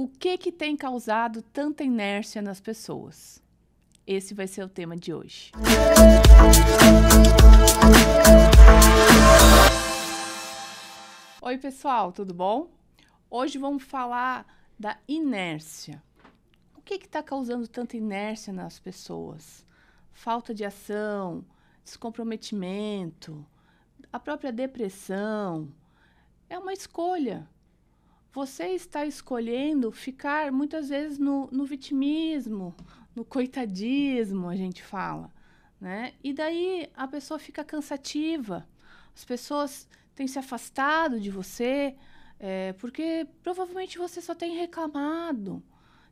O que que tem causado tanta inércia nas pessoas? Esse vai ser o tema de hoje. Oi, pessoal, tudo bom? Hoje vamos falar da inércia. O que está causando tanta inércia nas pessoas? Falta de ação, descomprometimento, a própria depressão. É uma escolha você está escolhendo ficar muitas vezes no, no vitimismo, no coitadismo, a gente fala, né? E daí a pessoa fica cansativa, as pessoas têm se afastado de você, é, porque provavelmente você só tem reclamado,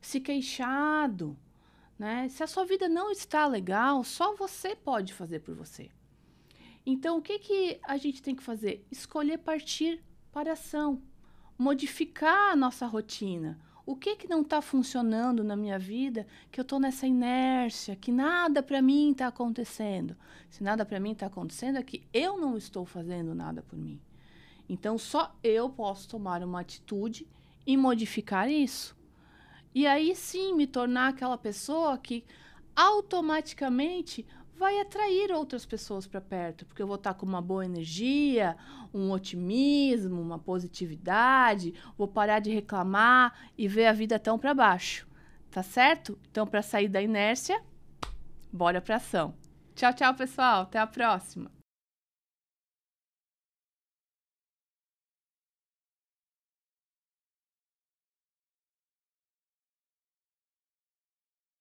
se queixado, né? Se a sua vida não está legal, só você pode fazer por você. Então, o que, que a gente tem que fazer? Escolher partir para a ação modificar a nossa rotina. O que que não está funcionando na minha vida que eu estou nessa inércia, que nada para mim está acontecendo? Se nada para mim está acontecendo é que eu não estou fazendo nada por mim. Então só eu posso tomar uma atitude e modificar isso. E aí sim me tornar aquela pessoa que automaticamente vai atrair outras pessoas para perto, porque eu vou estar tá com uma boa energia, um otimismo, uma positividade, vou parar de reclamar e ver a vida tão para baixo. Tá certo? Então, para sair da inércia, bora para ação. Tchau, tchau, pessoal. Até a próxima.